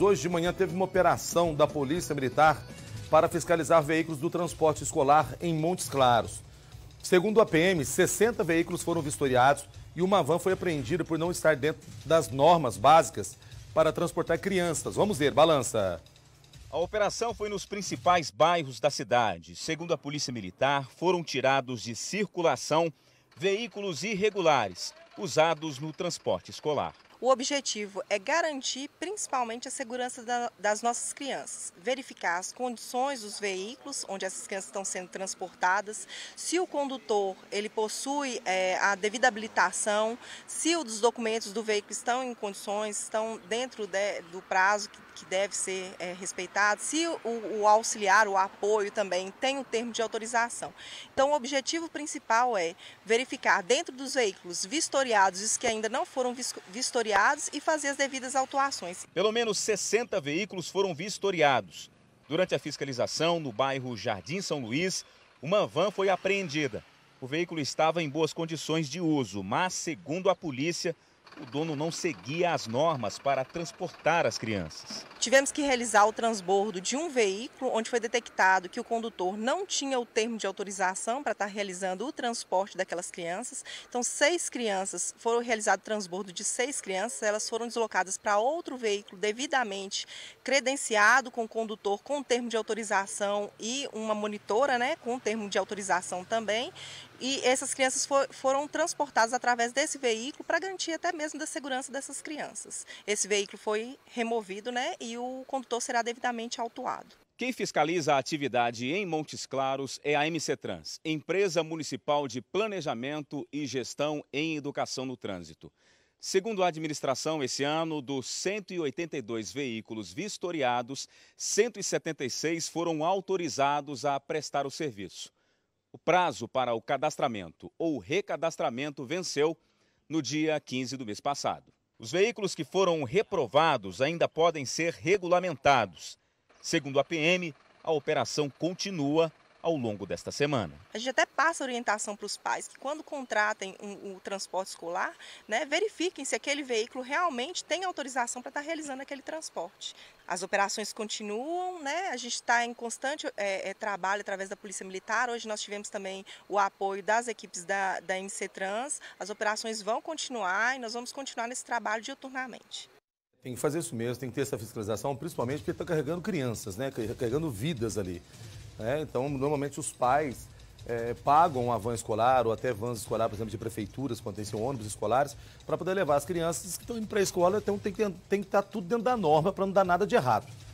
Hoje de manhã teve uma operação da Polícia Militar para fiscalizar veículos do transporte escolar em Montes Claros. Segundo a PM, 60 veículos foram vistoriados e uma van foi apreendida por não estar dentro das normas básicas para transportar crianças. Vamos ver, balança. A operação foi nos principais bairros da cidade. Segundo a Polícia Militar, foram tirados de circulação veículos irregulares usados no transporte escolar. O objetivo é garantir principalmente a segurança da, das nossas crianças, verificar as condições dos veículos onde essas crianças estão sendo transportadas, se o condutor ele possui é, a devida habilitação, se os documentos do veículo estão em condições, estão dentro de, do prazo que que deve ser é, respeitado, se o, o, auxiliar, o apoio também tem o termo de autorização. Então, o objetivo principal é verificar dentro dos veículos vistoriados os que ainda não foram vistoriados e fazer as devidas autuações. Pelo menos 60 veículos foram vistoriados. Durante a fiscalização no bairro Jardim São Luís, uma van foi apreendida. O veículo estava em boas condições de uso, mas, segundo a polícia, o dono não seguia as normas para transportar as crianças. Tivemos que realizar o transbordo de um veículo onde foi detectado que o condutor não tinha o termo de autorização para estar realizando o transporte daquelas crianças. Então, seis crianças foram realizado o transbordo de seis crianças, elas foram deslocadas para outro veículo devidamente credenciado com o condutor com termo de autorização e uma monitora, né, com termo de autorização também. E essas crianças for, foram transportadas através desse veículo para garantir até mesmo da segurança dessas crianças. Esse veículo foi removido né, e o condutor será devidamente autuado. Quem fiscaliza a atividade em Montes Claros é a MC Trans, empresa municipal de planejamento e gestão em educação no trânsito. Segundo a administração, esse ano, dos 182 veículos vistoriados, 176 foram autorizados a prestar o serviço. O prazo para o cadastramento ou recadastramento venceu no dia 15 do mês passado. Os veículos que foram reprovados ainda podem ser regulamentados. Segundo a PM, a operação continua ao longo desta semana. A gente até passa orientação para os pais que quando contratem um, o transporte escolar, né, verifiquem se aquele veículo realmente tem autorização para estar tá realizando aquele transporte. As operações continuam, né? A gente está em constante é, é, trabalho através da Polícia Militar. Hoje nós tivemos também o apoio das equipes da, da MC Trans. As operações vão continuar e nós vamos continuar nesse trabalho diuturnamente. Tem que fazer isso mesmo, tem que ter essa fiscalização, principalmente porque está carregando crianças, né? Carregando vidas ali. Né? Então, normalmente os pais é, pagam a van escolar ou até vans escolares, por exemplo, de prefeituras, quando tem esse ônibus escolares, para poder levar as crianças que estão indo para a escola, então tem que, tem que estar tá tudo dentro da norma para não dar nada de errado.